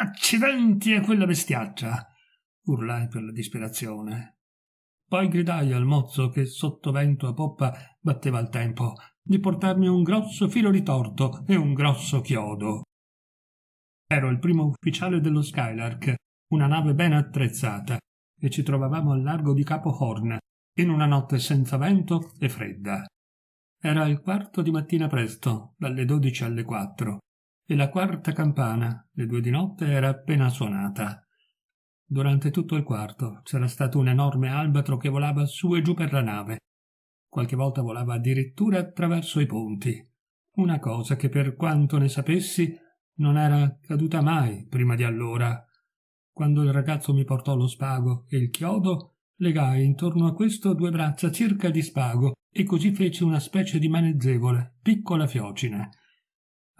Accidenti a quella bestiaccia! urlai per la disperazione. Poi gridai al mozzo che sotto vento a poppa batteva il tempo di portarmi un grosso filo ritorto e un grosso chiodo. Ero il primo ufficiale dello Skylark, una nave ben attrezzata, e ci trovavamo al largo di Capo Horn, in una notte senza vento e fredda. Era il quarto di mattina presto, dalle dodici alle quattro, e la quarta campana, le due di notte, era appena suonata. Durante tutto il quarto c'era stato un enorme albatro che volava su e giù per la nave. Qualche volta volava addirittura attraverso i ponti. Una cosa che per quanto ne sapessi non era accaduta mai prima di allora. Quando il ragazzo mi portò lo spago e il chiodo, legai intorno a questo due braccia circa di spago e così feci una specie di maneggevole, piccola fiocina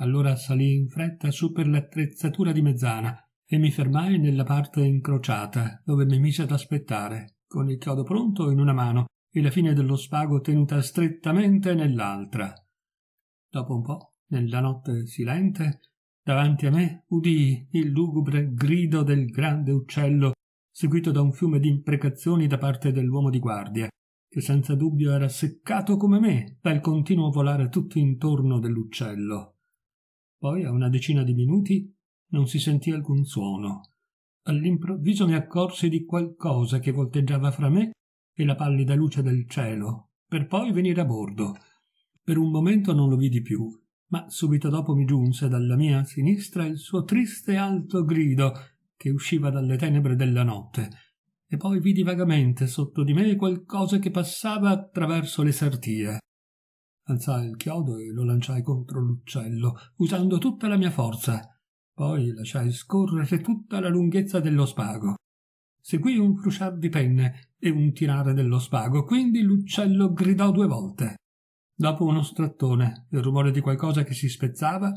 allora salii in fretta su per l'attrezzatura di mezzana e mi fermai nella parte incrociata, dove mi mise ad aspettare, con il chiodo pronto in una mano e la fine dello spago tenuta strettamente nell'altra. Dopo un po', nella notte silente, davanti a me udii il lugubre grido del grande uccello, seguito da un fiume di imprecazioni da parte dell'uomo di guardia, che senza dubbio era seccato come me dal continuo volare tutto intorno dell'uccello. Poi, a una decina di minuti, non si sentì alcun suono. All'improvviso mi accorsi di qualcosa che volteggiava fra me e la pallida luce del cielo, per poi venire a bordo. Per un momento non lo vidi più, ma subito dopo mi giunse dalla mia sinistra il suo triste alto grido che usciva dalle tenebre della notte, e poi vidi vagamente sotto di me qualcosa che passava attraverso le sartie. Alzai il chiodo e lo lanciai contro l'uccello, usando tutta la mia forza. Poi lasciai scorrere tutta la lunghezza dello spago. Seguì un frusciar di penne e un tirare dello spago, quindi l'uccello gridò due volte. Dopo uno strattone e il rumore di qualcosa che si spezzava,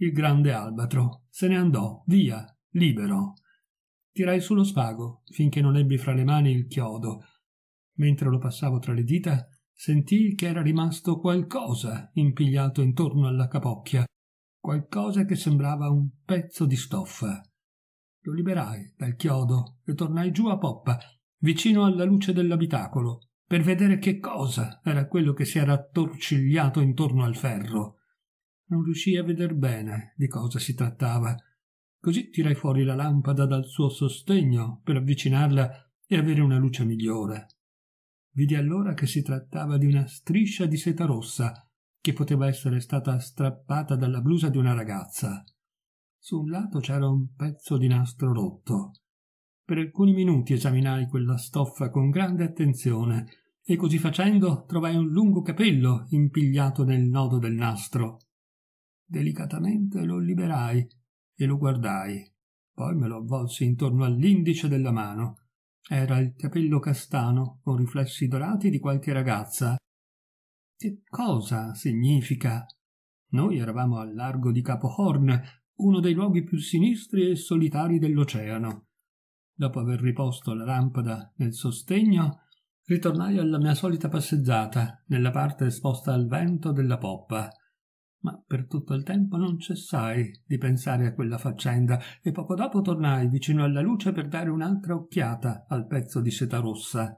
il grande albatro se ne andò, via, libero. Tirai sullo spago finché non ebbi fra le mani il chiodo. Mentre lo passavo tra le dita, sentì che era rimasto qualcosa impigliato intorno alla capocchia, qualcosa che sembrava un pezzo di stoffa. Lo liberai dal chiodo e tornai giù a poppa, vicino alla luce dell'abitacolo, per vedere che cosa era quello che si era attorcigliato intorno al ferro. Non riuscii a veder bene di cosa si trattava. Così tirai fuori la lampada dal suo sostegno per avvicinarla e avere una luce migliore vidi allora che si trattava di una striscia di seta rossa che poteva essere stata strappata dalla blusa di una ragazza. Su un lato c'era un pezzo di nastro rotto. Per alcuni minuti esaminai quella stoffa con grande attenzione e così facendo trovai un lungo capello impigliato nel nodo del nastro. Delicatamente lo liberai e lo guardai. Poi me lo avvolsi intorno all'indice della mano era il capello castano con riflessi dorati di qualche ragazza. Che cosa significa? Noi eravamo al largo di Capo Horn, uno dei luoghi più sinistri e solitari dell'oceano. Dopo aver riposto la lampada nel sostegno, ritornai alla mia solita passeggiata nella parte esposta al vento della poppa ma per tutto il tempo non cessai di pensare a quella faccenda e poco dopo tornai vicino alla luce per dare un'altra occhiata al pezzo di seta rossa.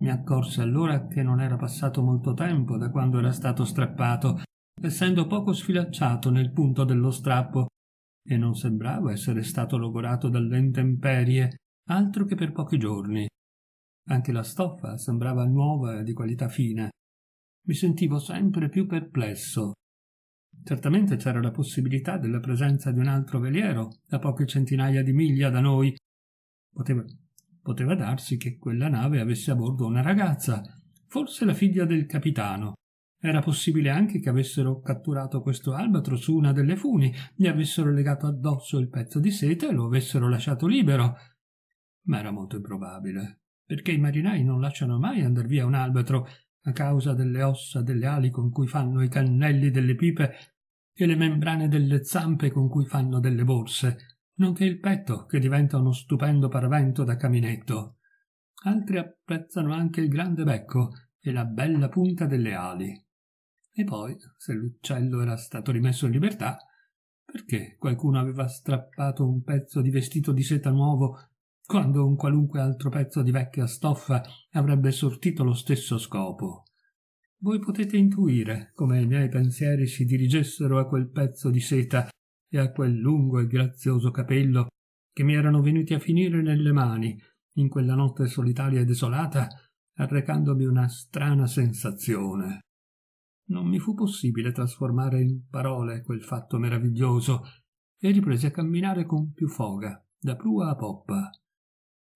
Mi accorsi allora che non era passato molto tempo da quando era stato strappato, essendo poco sfilacciato nel punto dello strappo, e non sembrava essere stato logorato dalle intemperie, altro che per pochi giorni. Anche la stoffa sembrava nuova e di qualità fina, mi sentivo sempre più perplesso. Certamente c'era la possibilità della presenza di un altro veliero a poche centinaia di miglia da noi. Poteva, poteva darsi che quella nave avesse a bordo una ragazza, forse la figlia del capitano. Era possibile anche che avessero catturato questo albatro su una delle funi, gli avessero legato addosso il pezzo di seta e lo avessero lasciato libero. Ma era molto improbabile, perché i marinai non lasciano mai andar via un albatro a causa delle ossa delle ali con cui fanno i cannelli delle pipe e le membrane delle zampe con cui fanno delle borse, nonché il petto che diventa uno stupendo paravento da caminetto. Altri apprezzano anche il grande becco e la bella punta delle ali. E poi, se l'uccello era stato rimesso in libertà, perché qualcuno aveva strappato un pezzo di vestito di seta nuovo quando un qualunque altro pezzo di vecchia stoffa avrebbe sortito lo stesso scopo. Voi potete intuire come i miei pensieri si dirigessero a quel pezzo di seta e a quel lungo e grazioso capello che mi erano venuti a finire nelle mani in quella notte solitaria e desolata, arrecandomi una strana sensazione. Non mi fu possibile trasformare in parole quel fatto meraviglioso e ripresi a camminare con più foga, da prua a poppa.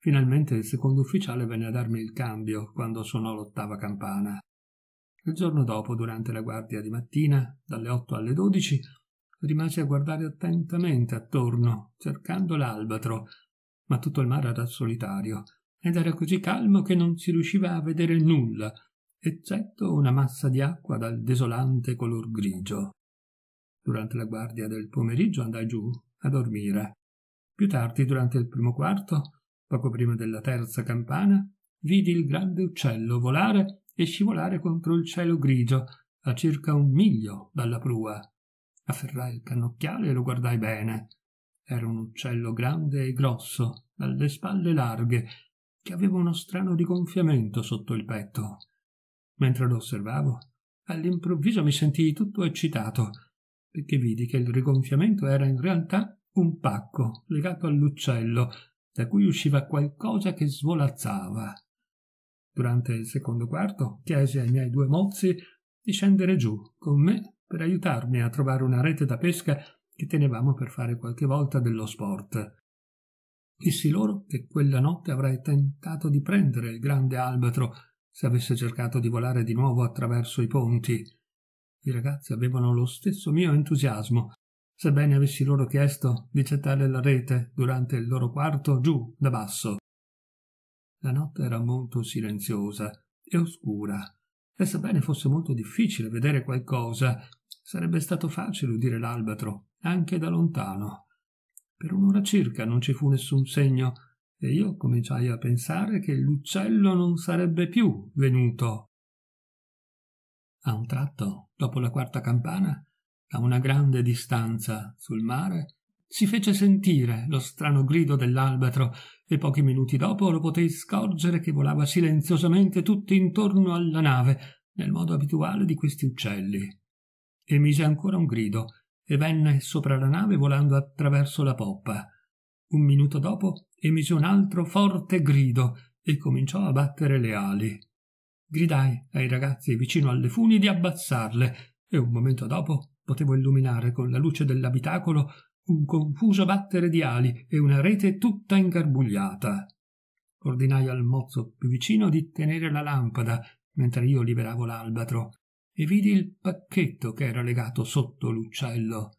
Finalmente il secondo ufficiale venne a darmi il cambio quando suonò l'ottava campana. Il giorno dopo, durante la guardia di mattina, dalle 8 alle 12, rimasi a guardare attentamente attorno, cercando l'albatro, ma tutto il mare era solitario ed era così calmo che non si riusciva a vedere nulla, eccetto una massa di acqua dal desolante color grigio. Durante la guardia del pomeriggio andai giù a dormire. Più tardi, durante il primo quarto, poco prima della terza campana, vidi il grande uccello volare e scivolare contro il cielo grigio a circa un miglio dalla prua. Afferrai il cannocchiale e lo guardai bene. Era un uccello grande e grosso, dalle spalle larghe, che aveva uno strano rigonfiamento sotto il petto. Mentre lo osservavo, all'improvviso mi sentii tutto eccitato, perché vidi che il rigonfiamento era in realtà un pacco legato all'uccello da cui usciva qualcosa che svolazzava. Durante il secondo quarto chiesi ai miei due mozzi di scendere giù con me per aiutarmi a trovare una rete da pesca che tenevamo per fare qualche volta dello sport. Dissi loro che quella notte avrei tentato di prendere il grande albatro se avesse cercato di volare di nuovo attraverso i ponti. I ragazzi avevano lo stesso mio entusiasmo sebbene avessi loro chiesto di gettare la rete durante il loro quarto giù da basso. La notte era molto silenziosa e oscura, e sebbene fosse molto difficile vedere qualcosa, sarebbe stato facile udire l'albatro, anche da lontano. Per un'ora circa non ci fu nessun segno, e io cominciai a pensare che l'uccello non sarebbe più venuto. A un tratto, dopo la quarta campana, da una grande distanza sul mare si fece sentire lo strano grido dell'albatro e pochi minuti dopo lo potei scorgere che volava silenziosamente tutto intorno alla nave nel modo abituale di questi uccelli Emise ancora un grido e venne sopra la nave volando attraverso la poppa un minuto dopo emise un altro forte grido e cominciò a battere le ali gridai ai ragazzi vicino alle funi di abbassarle e un momento dopo potevo illuminare con la luce dell'abitacolo un confuso battere di ali e una rete tutta ingarbugliata. Ordinai al mozzo più vicino di tenere la lampada mentre io liberavo l'albatro e vidi il pacchetto che era legato sotto l'uccello.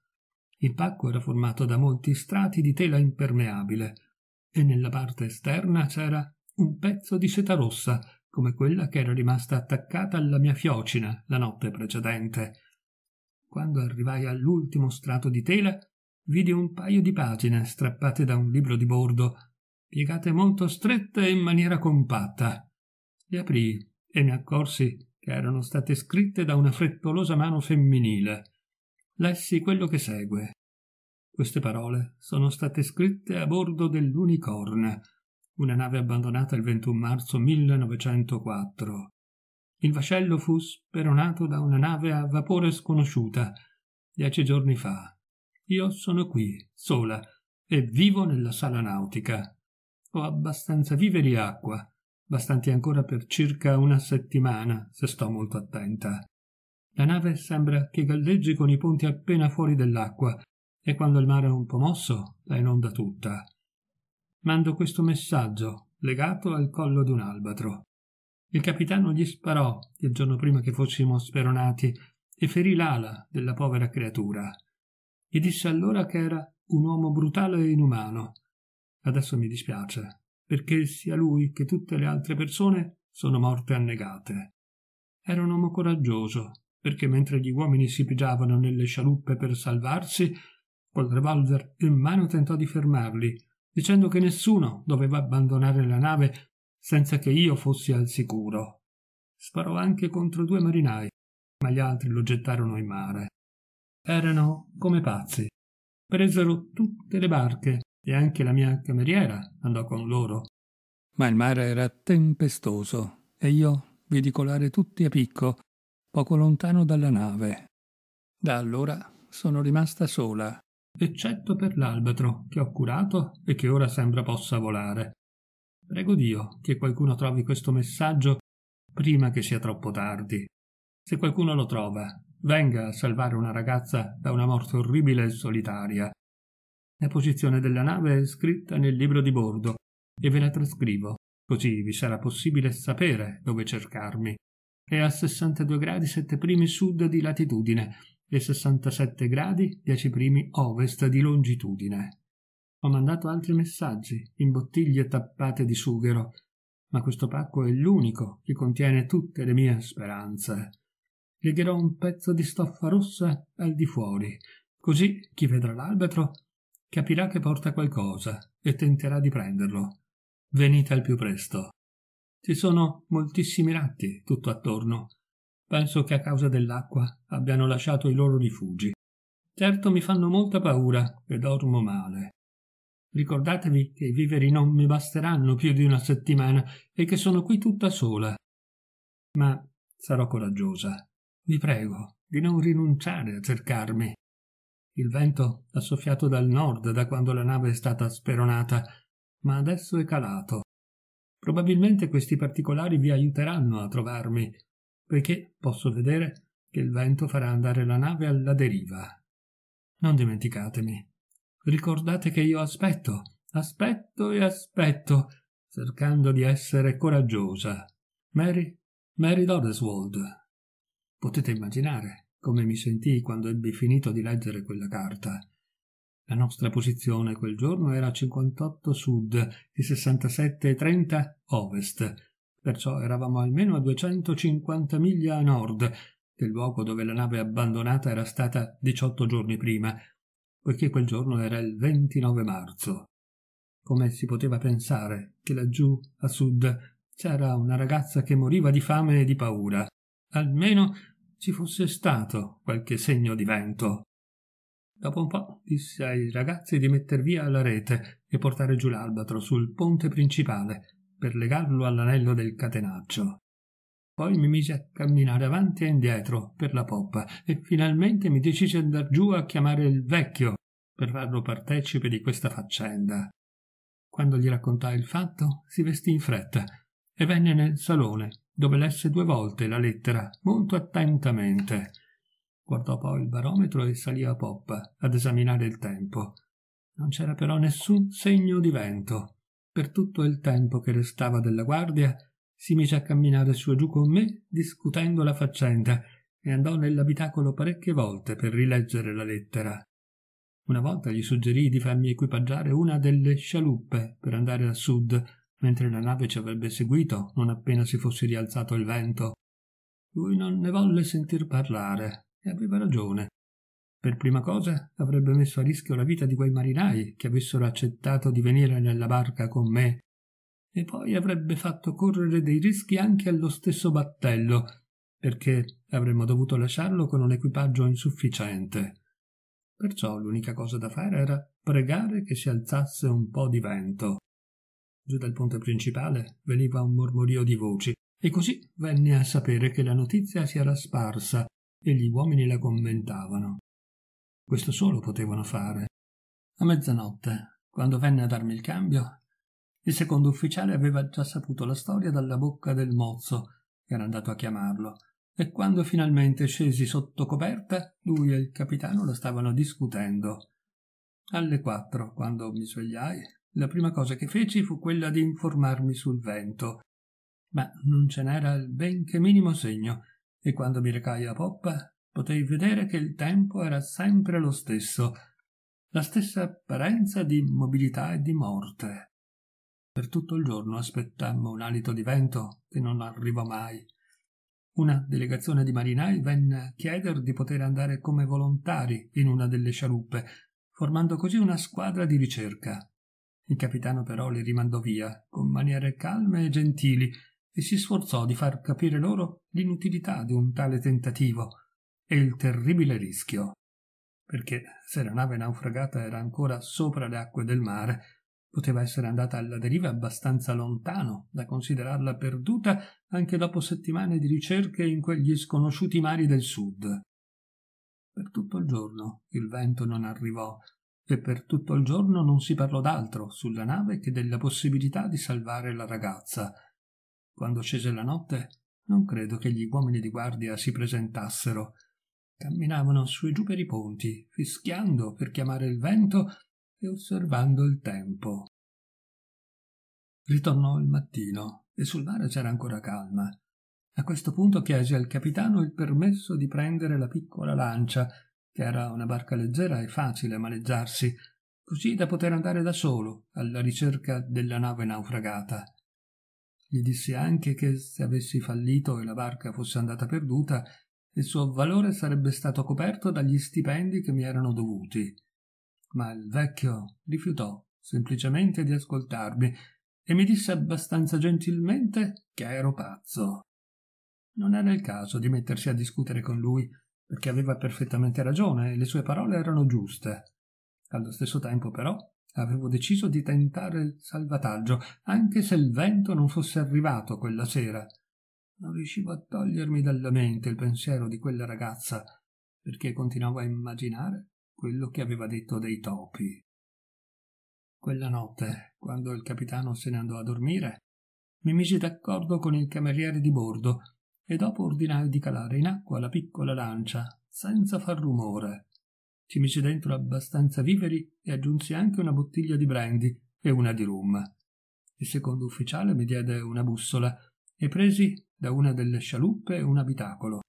Il pacco era formato da molti strati di tela impermeabile e nella parte esterna c'era un pezzo di seta rossa come quella che era rimasta attaccata alla mia fiocina la notte precedente quando arrivai all'ultimo strato di tela, vidi un paio di pagine strappate da un libro di bordo, piegate molto strette e in maniera compatta. Le aprii e mi accorsi che erano state scritte da una frettolosa mano femminile. Lessi quello che segue. Queste parole sono state scritte a bordo dell'Unicorn, una nave abbandonata il 21 marzo 1904. Il vascello fu speronato da una nave a vapore sconosciuta dieci giorni fa. Io sono qui, sola, e vivo nella sala nautica. Ho abbastanza viveri e acqua, bastanti ancora per circa una settimana, se sto molto attenta. La nave sembra che galleggi con i ponti appena fuori dell'acqua, e quando il mare è un po' mosso, la inonda tutta. Mando questo messaggio, legato al collo di un albatro. Il capitano gli sparò il giorno prima che fossimo speronati e ferì l'ala della povera creatura. Gli disse allora che era un uomo brutale e inumano. Adesso mi dispiace, perché sia lui che tutte le altre persone sono morte annegate. Era un uomo coraggioso, perché mentre gli uomini si pigiavano nelle scialuppe per salvarsi, col revolver in mano tentò di fermarli, dicendo che nessuno doveva abbandonare la nave senza che io fossi al sicuro. Sparò anche contro due marinai, ma gli altri lo gettarono in mare. Erano come pazzi. Presero tutte le barche e anche la mia cameriera andò con loro. Ma il mare era tempestoso e io vidi colare tutti a picco, poco lontano dalla nave. Da allora sono rimasta sola, eccetto per l'albatro che ho curato e che ora sembra possa volare. Prego Dio che qualcuno trovi questo messaggio prima che sia troppo tardi. Se qualcuno lo trova, venga a salvare una ragazza da una morte orribile e solitaria. La posizione della nave è scritta nel libro di bordo e ve la trascrivo, così vi sarà possibile sapere dove cercarmi. È a 62 gradi 7 primi sud di latitudine e 67 gradi 10 primi ovest di longitudine. Ho mandato altri messaggi in bottiglie tappate di sughero, ma questo pacco è l'unico che contiene tutte le mie speranze. Legherò un pezzo di stoffa rossa al di fuori, così chi vedrà l'albatro capirà che porta qualcosa e tenterà di prenderlo. Venite al più presto. Ci sono moltissimi ratti tutto attorno. Penso che a causa dell'acqua abbiano lasciato i loro rifugi. Certo mi fanno molta paura e dormo male. Ricordatevi che i viveri non mi basteranno più di una settimana e che sono qui tutta sola. Ma sarò coraggiosa. Vi prego di non rinunciare a cercarmi. Il vento ha soffiato dal nord da quando la nave è stata speronata, ma adesso è calato. Probabilmente questi particolari vi aiuteranno a trovarmi, poiché posso vedere che il vento farà andare la nave alla deriva. Non dimenticatemi. Ricordate che io aspetto, aspetto e aspetto, cercando di essere coraggiosa. Mary, Mary Dodeswold. Potete immaginare come mi sentii quando ebbi finito di leggere quella carta. La nostra posizione quel giorno era 58 sud e 67 e 30 ovest, perciò eravamo almeno a 250 miglia a nord del luogo dove la nave abbandonata era stata 18 giorni prima, poiché quel giorno era il 29 marzo. Come si poteva pensare che laggiù, a sud, c'era una ragazza che moriva di fame e di paura. Almeno ci fosse stato qualche segno di vento. Dopo un po' disse ai ragazzi di metter via la rete e portare giù l'albatro sul ponte principale per legarlo all'anello del catenaccio. Poi mi mise a camminare avanti e indietro per la poppa e finalmente mi decisi decise andar giù a chiamare il vecchio per farlo partecipe di questa faccenda. Quando gli raccontai il fatto, si vestì in fretta e venne nel salone, dove lesse due volte la lettera, molto attentamente. Guardò poi il barometro e salì a poppa ad esaminare il tempo. Non c'era però nessun segno di vento. Per tutto il tempo che restava della guardia si mise a camminare su e giù con me, discutendo la faccenda, e andò nell'abitacolo parecchie volte per rileggere la lettera. Una volta gli suggerì di farmi equipaggiare una delle scialuppe per andare a sud, mentre la nave ci avrebbe seguito non appena si fosse rialzato il vento. Lui non ne volle sentir parlare, e aveva ragione. Per prima cosa avrebbe messo a rischio la vita di quei marinai che avessero accettato di venire nella barca con me e poi avrebbe fatto correre dei rischi anche allo stesso battello, perché avremmo dovuto lasciarlo con un equipaggio insufficiente. Perciò l'unica cosa da fare era pregare che si alzasse un po' di vento. Giù dal ponte principale veniva un mormorio di voci, e così venne a sapere che la notizia si era sparsa e gli uomini la commentavano. Questo solo potevano fare. A mezzanotte, quando venne a darmi il cambio, il secondo ufficiale aveva già saputo la storia dalla bocca del mozzo, che era andato a chiamarlo, e quando finalmente scesi sotto coperta, lui e il capitano la stavano discutendo. Alle quattro, quando mi svegliai, la prima cosa che feci fu quella di informarmi sul vento. Ma non ce n'era il benché minimo segno, e quando mi recai a poppa potei vedere che il tempo era sempre lo stesso, la stessa apparenza di mobilità e di morte. Per tutto il giorno aspettammo un alito di vento che non arrivò mai. Una delegazione di marinai venne a chiedere di poter andare come volontari in una delle scialuppe, formando così una squadra di ricerca. Il capitano però li rimandò via con maniere calme e gentili e si sforzò di far capire loro l'inutilità di un tale tentativo e il terribile rischio. Perché se la nave naufragata era ancora sopra le acque del mare, Poteva essere andata alla deriva abbastanza lontano da considerarla perduta anche dopo settimane di ricerche in quegli sconosciuti mari del sud. Per tutto il giorno il vento non arrivò e per tutto il giorno non si parlò d'altro sulla nave che della possibilità di salvare la ragazza. Quando scese la notte, non credo che gli uomini di guardia si presentassero. Camminavano su e giù per i ponti, fischiando per chiamare il vento e osservando il tempo. Ritornò il mattino e sul mare c'era ancora calma. A questo punto chiese al capitano il permesso di prendere la piccola lancia, che era una barca leggera e facile a maneggiarsi, così da poter andare da solo alla ricerca della nave naufragata. Gli disse anche che se avessi fallito e la barca fosse andata perduta, il suo valore sarebbe stato coperto dagli stipendi che mi erano dovuti ma il vecchio rifiutò semplicemente di ascoltarmi e mi disse abbastanza gentilmente che ero pazzo. Non era il caso di mettersi a discutere con lui, perché aveva perfettamente ragione e le sue parole erano giuste. Allo stesso tempo, però, avevo deciso di tentare il salvataggio, anche se il vento non fosse arrivato quella sera. Non riuscivo a togliermi dalla mente il pensiero di quella ragazza, perché continuavo a immaginare quello che aveva detto dei topi. Quella notte, quando il capitano se ne andò a dormire, mi misi d'accordo con il cameriere di bordo e dopo ordinai di calare in acqua la piccola lancia, senza far rumore. Ci misi dentro abbastanza viveri e aggiunsi anche una bottiglia di brandy e una di rum. Il secondo ufficiale mi diede una bussola e presi da una delle scialuppe un abitacolo.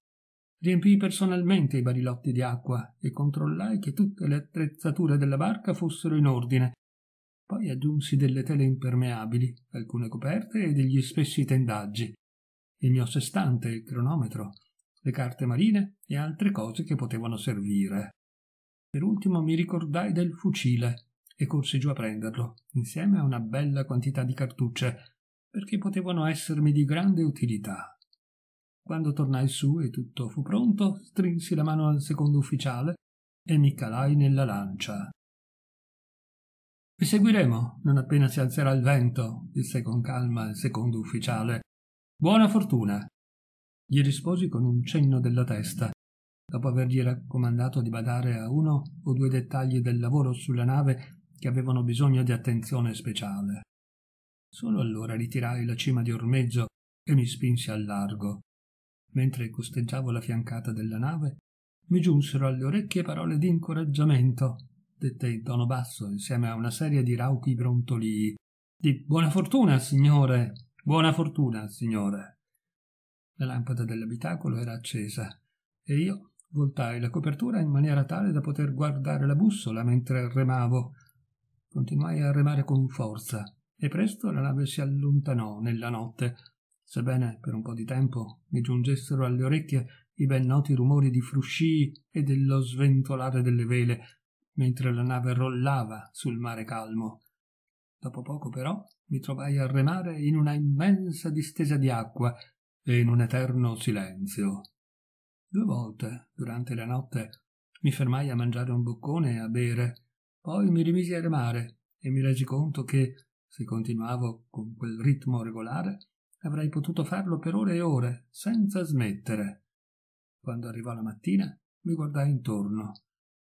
Riempii personalmente i barilotti di acqua e controllai che tutte le attrezzature della barca fossero in ordine. Poi aggiunsi delle tele impermeabili, alcune coperte e degli spessi tendaggi, il mio sestante, il cronometro, le carte marine e altre cose che potevano servire. Per ultimo mi ricordai del fucile e corsi giù a prenderlo, insieme a una bella quantità di cartucce, perché potevano essermi di grande utilità. Quando tornai su e tutto fu pronto, strinsi la mano al secondo ufficiale e mi calai nella lancia. Vi seguiremo non appena si alzerà il vento, disse con calma il secondo ufficiale. Buona fortuna. Gli risposi con un cenno della testa, dopo avergli raccomandato di badare a uno o due dettagli del lavoro sulla nave che avevano bisogno di attenzione speciale. Solo allora ritirai la cima di ormezzo e mi spinsi al largo mentre costeggiavo la fiancata della nave, mi giunsero alle orecchie parole di incoraggiamento, dette in tono basso insieme a una serie di rauchi brontolii, di buona fortuna, signore, buona fortuna, signore. La lampada dell'abitacolo era accesa e io voltai la copertura in maniera tale da poter guardare la bussola mentre remavo. Continuai a remare con forza e presto la nave si allontanò nella notte sebbene per un po' di tempo mi giungessero alle orecchie i ben noti rumori di fruscii e dello sventolare delle vele, mentre la nave rollava sul mare calmo. Dopo poco, però, mi trovai a remare in una immensa distesa di acqua e in un eterno silenzio. Due volte, durante la notte, mi fermai a mangiare un boccone e a bere, poi mi rimisi a remare e mi resi conto che, se continuavo con quel ritmo regolare, Avrei potuto farlo per ore e ore, senza smettere. Quando arrivò la mattina, mi guardai intorno.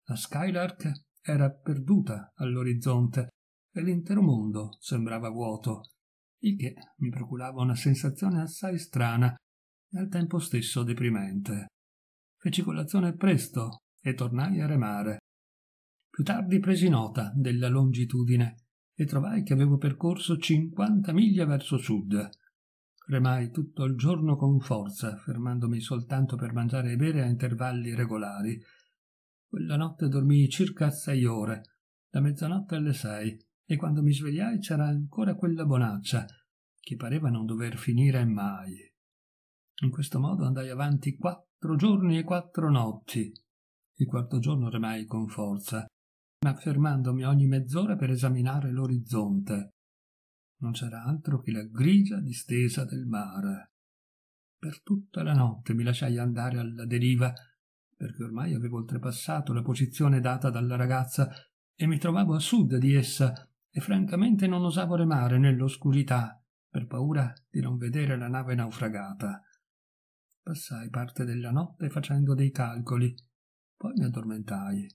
La Skylark era perduta all'orizzonte e l'intero mondo sembrava vuoto, il che mi procurava una sensazione assai strana e al tempo stesso deprimente. Feci colazione presto e tornai a remare. Più tardi presi nota della longitudine e trovai che avevo percorso 50 miglia verso sud. Remai tutto il giorno con forza, fermandomi soltanto per mangiare e bere a intervalli regolari. Quella notte dormii circa sei ore, da mezzanotte alle sei, e quando mi svegliai c'era ancora quella bonaccia, che pareva non dover finire mai. In questo modo andai avanti quattro giorni e quattro notti. Il quarto giorno remai con forza, ma fermandomi ogni mezz'ora per esaminare l'orizzonte non c'era altro che la grigia distesa del mare. Per tutta la notte mi lasciai andare alla deriva, perché ormai avevo oltrepassato la posizione data dalla ragazza e mi trovavo a sud di essa e francamente non osavo remare nell'oscurità per paura di non vedere la nave naufragata. Passai parte della notte facendo dei calcoli, poi mi addormentai.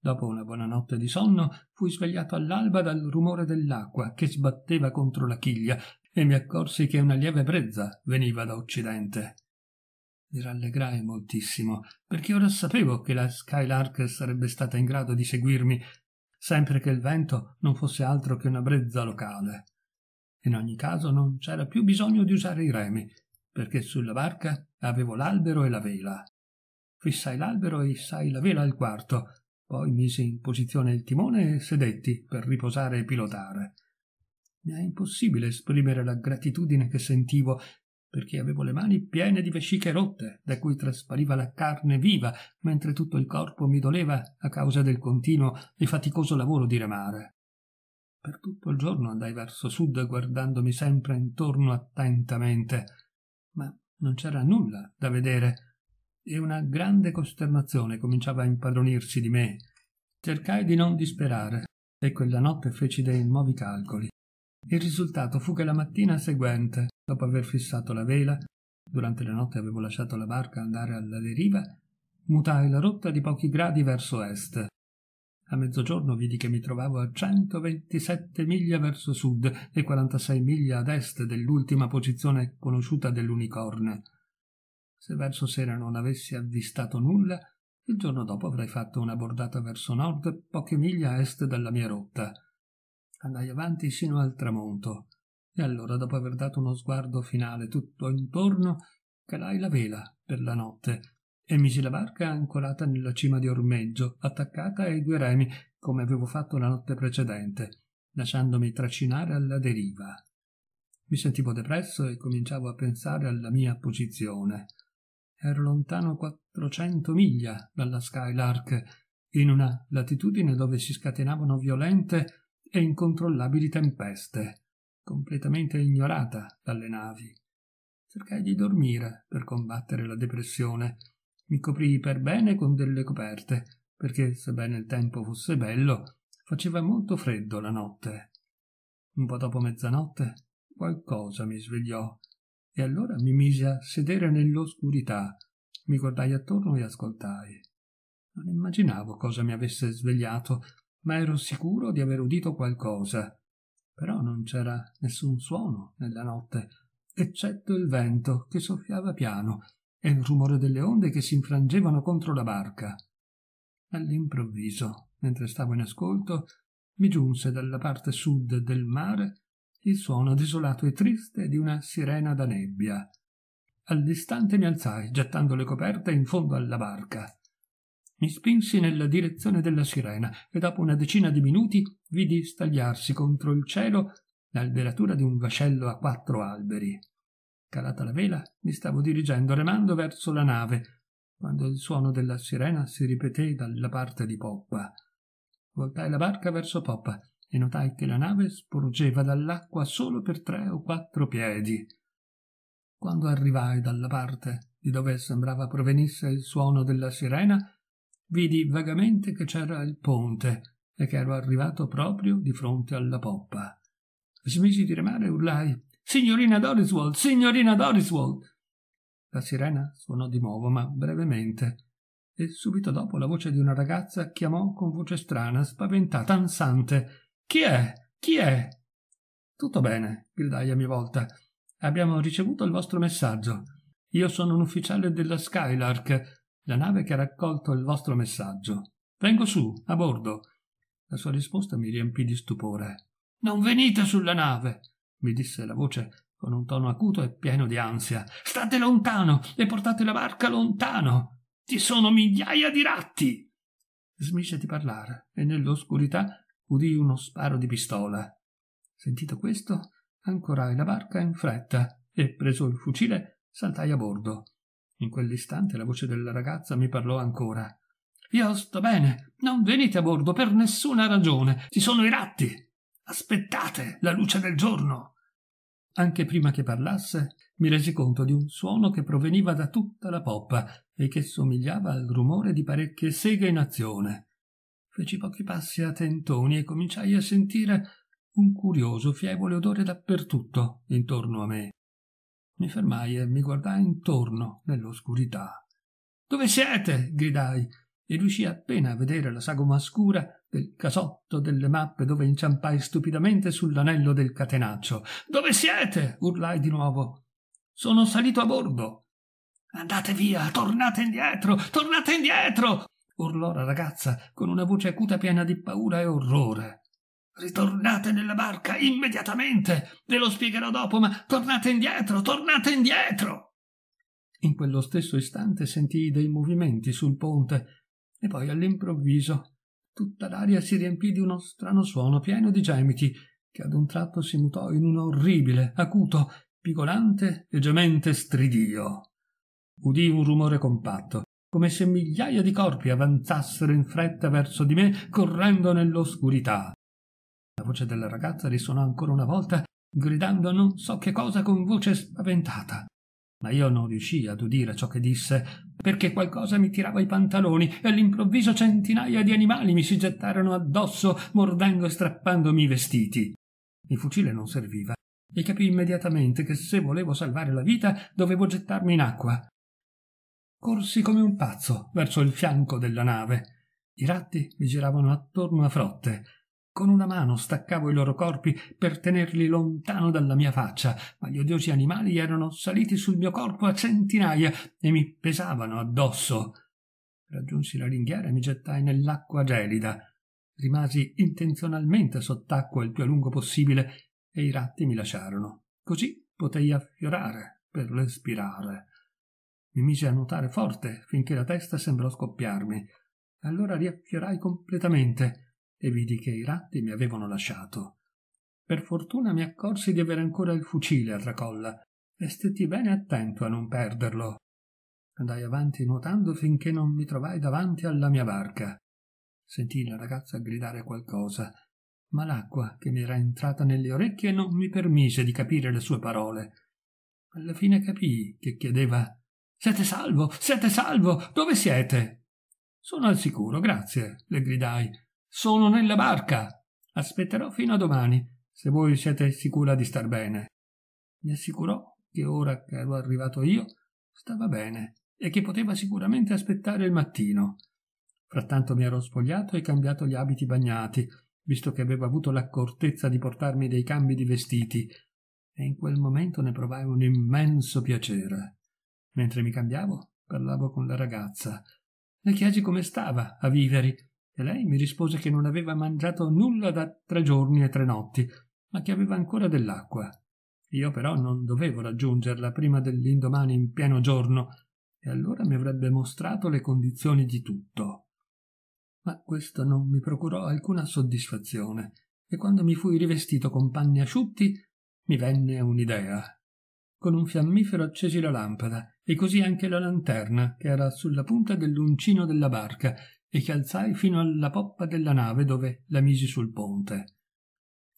Dopo una buona notte di sonno, fui svegliato all'alba dal rumore dell'acqua che sbatteva contro la chiglia e mi accorsi che una lieve brezza veniva da occidente. Mi rallegrai moltissimo, perché ora sapevo che la Skylark sarebbe stata in grado di seguirmi, sempre che il vento non fosse altro che una brezza locale. In ogni caso non c'era più bisogno di usare i remi, perché sulla barca avevo l'albero e la vela. Fissai l'albero e issai la vela al quarto, poi misi in posizione il timone e sedetti per riposare e pilotare. Mi è impossibile esprimere la gratitudine che sentivo perché avevo le mani piene di vesciche rotte, da cui traspariva la carne viva, mentre tutto il corpo mi doleva a causa del continuo e faticoso lavoro di remare. Per tutto il giorno andai verso sud guardandomi sempre intorno attentamente, ma non c'era nulla da vedere e una grande costernazione cominciava a impadronirsi di me. Cercai di non disperare e quella notte feci dei nuovi calcoli. Il risultato fu che la mattina seguente, dopo aver fissato la vela, durante la notte avevo lasciato la barca andare alla deriva, mutai la rotta di pochi gradi verso est. A mezzogiorno vidi che mi trovavo a 127 miglia verso sud e 46 miglia ad est dell'ultima posizione conosciuta dell'unicorno. Se verso sera non avessi avvistato nulla, il giorno dopo avrei fatto una bordata verso nord, poche miglia a est dalla mia rotta. Andai avanti sino al tramonto, e allora, dopo aver dato uno sguardo finale tutto intorno, calai la vela per la notte e misi la barca ancorata nella cima di ormeggio, attaccata ai due remi, come avevo fatto la notte precedente, lasciandomi tracinare alla deriva. Mi sentivo depresso e cominciavo a pensare alla mia posizione ero lontano 400 miglia dalla Skylark, in una latitudine dove si scatenavano violente e incontrollabili tempeste, completamente ignorata dalle navi. Cercai di dormire per combattere la depressione. Mi coprii per bene con delle coperte, perché sebbene il tempo fosse bello, faceva molto freddo la notte. Un po' dopo mezzanotte qualcosa mi svegliò e allora mi misi a sedere nell'oscurità, mi guardai attorno e ascoltai. Non immaginavo cosa mi avesse svegliato, ma ero sicuro di aver udito qualcosa. Però non c'era nessun suono nella notte, eccetto il vento che soffiava piano e il rumore delle onde che si infrangevano contro la barca. All'improvviso, mentre stavo in ascolto, mi giunse dalla parte sud del mare il suono desolato e triste di una sirena da nebbia. All'istante mi alzai, gettando le coperte in fondo alla barca. Mi spinsi nella direzione della sirena e dopo una decina di minuti vidi stagliarsi contro il cielo l'alberatura di un vascello a quattro alberi. Calata la vela, mi stavo dirigendo remando verso la nave, quando il suono della sirena si ripeté dalla parte di poppa. Voltai la barca verso poppa e notai che la nave sporgeva dall'acqua solo per tre o quattro piedi. Quando arrivai dalla parte di dove sembrava provenisse il suono della sirena, vidi vagamente che c'era il ponte e che ero arrivato proprio di fronte alla poppa. Smisi di remare e urlai Signorina Doriswold, signorina Doriswold. La sirena suonò di nuovo, ma brevemente, e subito dopo la voce di una ragazza chiamò con voce strana, spaventata, ansante chi è? Chi è? Tutto bene, gridai a mia volta. Abbiamo ricevuto il vostro messaggio. Io sono un ufficiale della Skylark, la nave che ha raccolto il vostro messaggio. Vengo su, a bordo. La sua risposta mi riempì di stupore. Non venite sulla nave, mi disse la voce con un tono acuto e pieno di ansia. State lontano e portate la barca lontano. Ci sono migliaia di ratti. Smise di parlare e nell'oscurità udì uno sparo di pistola. Sentito questo, ancorai la barca in fretta e, preso il fucile, saltai a bordo. In quell'istante la voce della ragazza mi parlò ancora. Io sto bene, non venite a bordo per nessuna ragione, ci sono i ratti. Aspettate la luce del giorno. Anche prima che parlasse, mi resi conto di un suono che proveniva da tutta la poppa e che somigliava al rumore di parecchie seghe in azione feci pochi passi a tentoni e cominciai a sentire un curioso fievole odore dappertutto intorno a me. Mi fermai e mi guardai intorno nell'oscurità. Dove siete? gridai e riuscii appena a vedere la sagoma scura del casotto delle mappe dove inciampai stupidamente sull'anello del catenaccio. Dove siete? urlai di nuovo. Sono salito a bordo. Andate via, tornate indietro, tornate indietro! urlò la ragazza con una voce acuta piena di paura e orrore. Ritornate nella barca immediatamente! Ve lo spiegherò dopo, ma tornate indietro, tornate indietro! In quello stesso istante sentii dei movimenti sul ponte e poi all'improvviso tutta l'aria si riempì di uno strano suono pieno di gemiti che ad un tratto si mutò in un orribile, acuto, pigolante e gemente stridio. Udì un rumore compatto come se migliaia di corpi avanzassero in fretta verso di me, correndo nell'oscurità. La voce della ragazza risuonò ancora una volta, gridando non so che cosa con voce spaventata. Ma io non riuscii ad udire ciò che disse, perché qualcosa mi tirava i pantaloni e all'improvviso centinaia di animali mi si gettarono addosso, mordendo e strappandomi i vestiti. Il fucile non serviva e capii immediatamente che se volevo salvare la vita dovevo gettarmi in acqua. Corsi come un pazzo verso il fianco della nave. I ratti mi giravano attorno a frotte. Con una mano staccavo i loro corpi per tenerli lontano dalla mia faccia, ma gli odiosi animali erano saliti sul mio corpo a centinaia e mi pesavano addosso. Raggiunsi la ringhiera e mi gettai nell'acqua gelida. Rimasi intenzionalmente sott'acqua il più a lungo possibile e i ratti mi lasciarono. Così potei affiorare per respirare. Mi misi a nuotare forte finché la testa sembrò scoppiarmi. Allora riaffiorai completamente e vidi che i ratti mi avevano lasciato. Per fortuna mi accorsi di avere ancora il fucile a tracolla e stetti bene attento a non perderlo. Andai avanti nuotando finché non mi trovai davanti alla mia barca. Sentii la ragazza gridare qualcosa, ma l'acqua che mi era entrata nelle orecchie non mi permise di capire le sue parole. Alla fine capii che chiedeva siete salvo? Siete salvo? Dove siete? Sono al sicuro, grazie, le gridai. Sono nella barca. Aspetterò fino a domani, se voi siete sicura di star bene. Mi assicurò che ora che ero arrivato io stava bene e che poteva sicuramente aspettare il mattino. Frattanto mi ero spogliato e cambiato gli abiti bagnati, visto che aveva avuto l'accortezza di portarmi dei cambi di vestiti, e in quel momento ne provai un immenso piacere. Mentre mi cambiavo, parlavo con la ragazza. Le chiesi come stava a Viveri e lei mi rispose che non aveva mangiato nulla da tre giorni e tre notti, ma che aveva ancora dell'acqua. Io però non dovevo raggiungerla prima dell'indomani in pieno giorno e allora mi avrebbe mostrato le condizioni di tutto. Ma questo non mi procurò alcuna soddisfazione e quando mi fui rivestito con panni asciutti mi venne un'idea. Con un fiammifero accesi la lampada e così anche la lanterna che era sulla punta dell'uncino della barca e che alzai fino alla poppa della nave dove la misi sul ponte.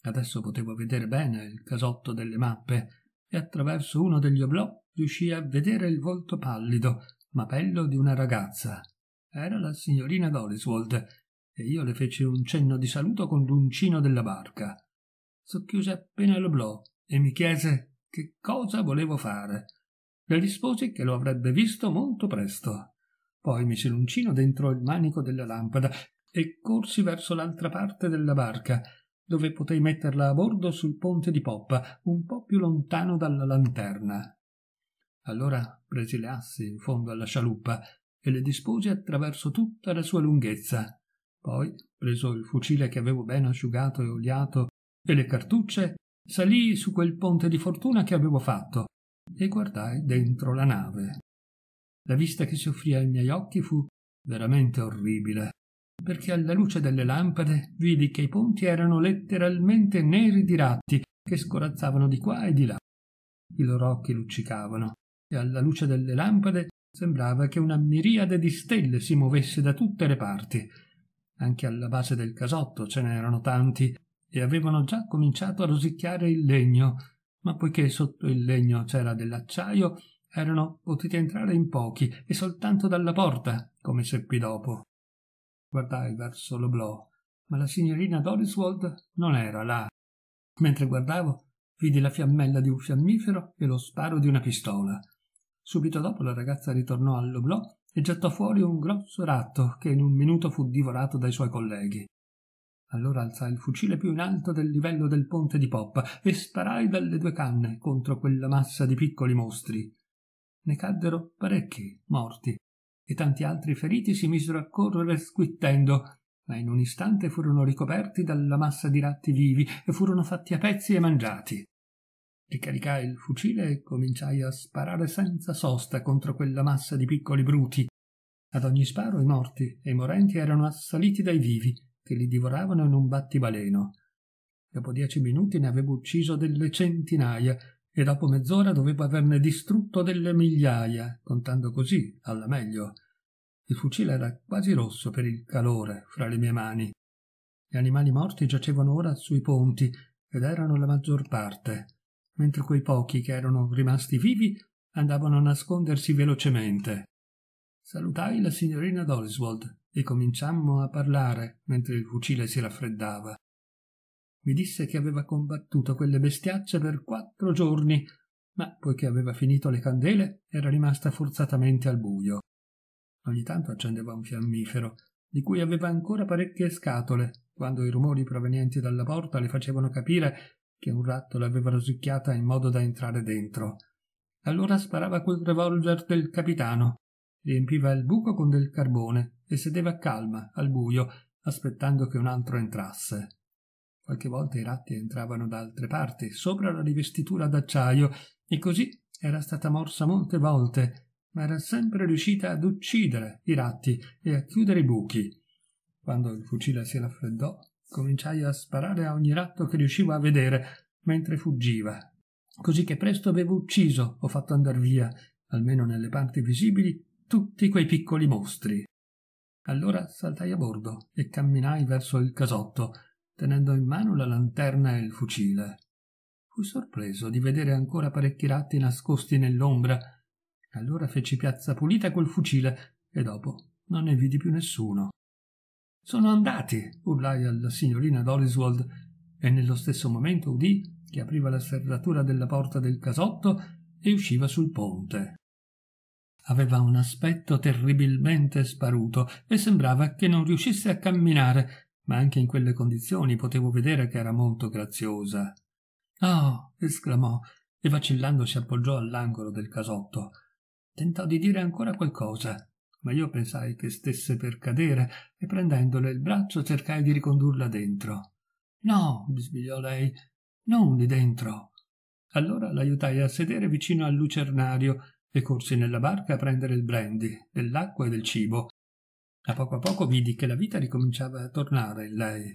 Adesso potevo vedere bene il casotto delle mappe e attraverso uno degli oblò riuscii a vedere il volto pallido, ma bello di una ragazza. Era la signorina Doliswold e io le feci un cenno di saluto con l'uncino della barca. Socchiuse appena l'oblò e mi chiese che cosa volevo fare. Le risposi che lo avrebbe visto molto presto. Poi mise l'uncino dentro il manico della lampada e corsi verso l'altra parte della barca, dove potei metterla a bordo sul ponte di poppa, un po' più lontano dalla lanterna. Allora presi le assi in fondo alla scialuppa e le disposi attraverso tutta la sua lunghezza. Poi, preso il fucile che avevo ben asciugato e oliato e le cartucce, salii su quel ponte di fortuna che avevo fatto e guardai dentro la nave. La vista che si offrì ai miei occhi fu veramente orribile, perché alla luce delle lampade vidi che i ponti erano letteralmente neri di ratti che scorazzavano di qua e di là. I loro occhi luccicavano, e alla luce delle lampade sembrava che una miriade di stelle si muovesse da tutte le parti. Anche alla base del casotto ce n'erano tanti, e avevano già cominciato a rosicchiare il legno ma poiché sotto il legno c'era dell'acciaio, erano potuti entrare in pochi e soltanto dalla porta, come seppi dopo. Guardai verso l'oblò, ma la signorina Doriswold non era là. Mentre guardavo, vidi la fiammella di un fiammifero e lo sparo di una pistola. Subito dopo la ragazza ritornò all'oblò e gettò fuori un grosso ratto che in un minuto fu divorato dai suoi colleghi. Allora alzai il fucile più in alto del livello del ponte di poppa e sparai dalle due canne contro quella massa di piccoli mostri. Ne caddero parecchi, morti, e tanti altri feriti si misero a correre squittendo, ma in un istante furono ricoperti dalla massa di ratti vivi e furono fatti a pezzi e mangiati. Ricaricai il fucile e cominciai a sparare senza sosta contro quella massa di piccoli bruti. Ad ogni sparo i morti e i morenti erano assaliti dai vivi che li divoravano in un battibaleno. Dopo dieci minuti ne avevo ucciso delle centinaia e dopo mezz'ora dovevo averne distrutto delle migliaia, contando così, alla meglio. Il fucile era quasi rosso per il calore fra le mie mani. Gli animali morti giacevano ora sui ponti ed erano la maggior parte, mentre quei pochi che erano rimasti vivi andavano a nascondersi velocemente. Salutai la signorina Doriswold e cominciammo a parlare mentre il fucile si raffreddava. Mi disse che aveva combattuto quelle bestiacce per quattro giorni, ma poiché aveva finito le candele era rimasta forzatamente al buio. Ogni tanto accendeva un fiammifero, di cui aveva ancora parecchie scatole, quando i rumori provenienti dalla porta le facevano capire che un ratto l'aveva rosicchiata in modo da entrare dentro. Allora sparava quel revolver del capitano, riempiva il buco con del carbone e sedeva calma, al buio, aspettando che un altro entrasse. Qualche volta i ratti entravano da altre parti, sopra la rivestitura d'acciaio, e così era stata morsa molte volte, ma era sempre riuscita ad uccidere i ratti e a chiudere i buchi. Quando il fucile si raffreddò, cominciai a sparare a ogni ratto che riuscivo a vedere, mentre fuggiva, così che presto avevo ucciso o fatto andar via, almeno nelle parti visibili, tutti quei piccoli mostri. Allora saltai a bordo e camminai verso il casotto, tenendo in mano la lanterna e il fucile. Fui sorpreso di vedere ancora parecchi ratti nascosti nell'ombra. Allora feci piazza pulita col fucile e dopo non ne vidi più nessuno. Sono andati, urlai alla signorina Doriswold, e nello stesso momento udì che apriva la serratura della porta del casotto e usciva sul ponte. Aveva un aspetto terribilmente sparuto e sembrava che non riuscisse a camminare, ma anche in quelle condizioni potevo vedere che era molto graziosa. Oh! esclamò e vacillando si appoggiò all'angolo del casotto. Tentò di dire ancora qualcosa, ma io pensai che stesse per cadere e prendendole il braccio cercai di ricondurla dentro. No, bisbigliò lei, non lì dentro. Allora l'aiutai a sedere vicino al lucernario e corsi nella barca a prendere il brandy, dell'acqua e del cibo. A poco a poco vidi che la vita ricominciava a tornare in lei.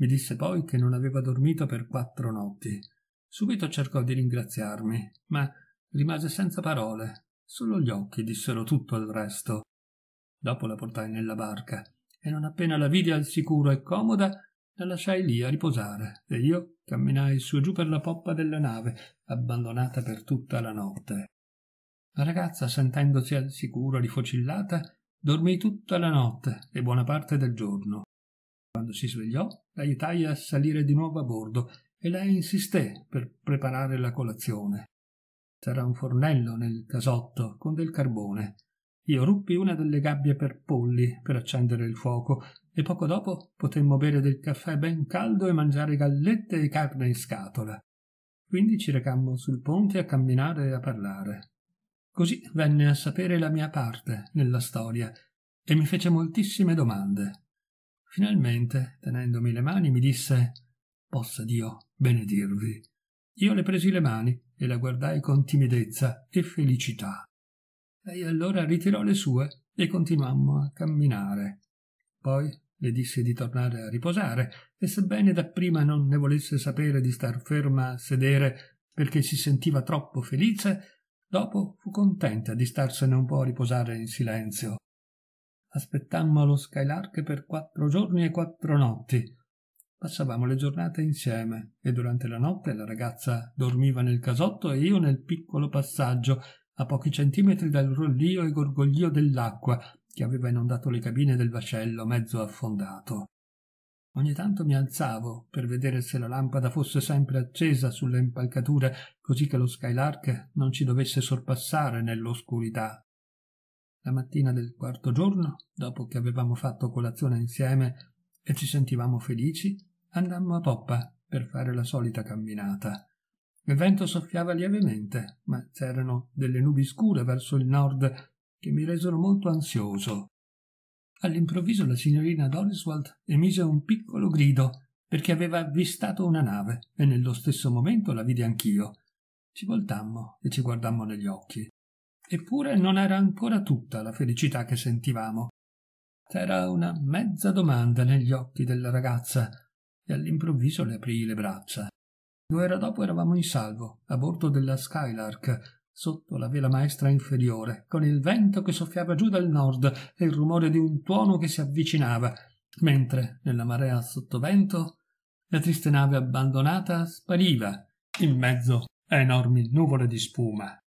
Mi disse poi che non aveva dormito per quattro notti. Subito cercò di ringraziarmi, ma rimase senza parole. Solo gli occhi dissero tutto il resto. Dopo la portai nella barca e non appena la vidi al sicuro e comoda, la lasciai lì a riposare e io camminai su e giù per la poppa della nave, abbandonata per tutta la notte. La ragazza, sentendosi al sicuro di focillata, dormì tutta la notte e buona parte del giorno. Quando si svegliò, l'aiutai a salire di nuovo a bordo e lei insisté per preparare la colazione. C'era un fornello nel casotto con del carbone. Io ruppi una delle gabbie per polli per accendere il fuoco e poco dopo potemmo bere del caffè ben caldo e mangiare gallette e carne in scatola. Quindi ci recammo sul ponte a camminare e a parlare. Così venne a sapere la mia parte nella storia e mi fece moltissime domande. Finalmente, tenendomi le mani, mi disse Possa Dio benedirvi. Io le presi le mani e la guardai con timidezza e felicità. Lei allora ritirò le sue e continuammo a camminare. Poi le dissi di tornare a riposare e sebbene dapprima non ne volesse sapere di star ferma a sedere perché si sentiva troppo felice, Dopo fu contenta di starsene un po' a riposare in silenzio. Aspettammo lo Skylark per quattro giorni e quattro notti. Passavamo le giornate insieme e durante la notte la ragazza dormiva nel casotto e io nel piccolo passaggio, a pochi centimetri dal rollio e gorgoglio dell'acqua che aveva inondato le cabine del vascello mezzo affondato. Ogni tanto mi alzavo per vedere se la lampada fosse sempre accesa sulle impalcature, così che lo skylark non ci dovesse sorpassare nell'oscurità. La mattina del quarto giorno, dopo che avevamo fatto colazione insieme e ci sentivamo felici, andammo a poppa per fare la solita camminata. Il vento soffiava lievemente, ma c'erano delle nubi scure verso il nord che mi resero molto ansioso. All'improvviso la signorina Doriswald emise un piccolo grido perché aveva avvistato una nave e nello stesso momento la vidi anch'io. Ci voltammo e ci guardammo negli occhi. Eppure non era ancora tutta la felicità che sentivamo. C'era una mezza domanda negli occhi della ragazza e all'improvviso le aprì le braccia. Due ore dopo eravamo in salvo, a bordo della Skylark, sotto la vela maestra inferiore, con il vento che soffiava giù dal nord e il rumore di un tuono che si avvicinava, mentre nella marea sottovento la triste nave abbandonata spariva in mezzo a enormi nuvole di spuma.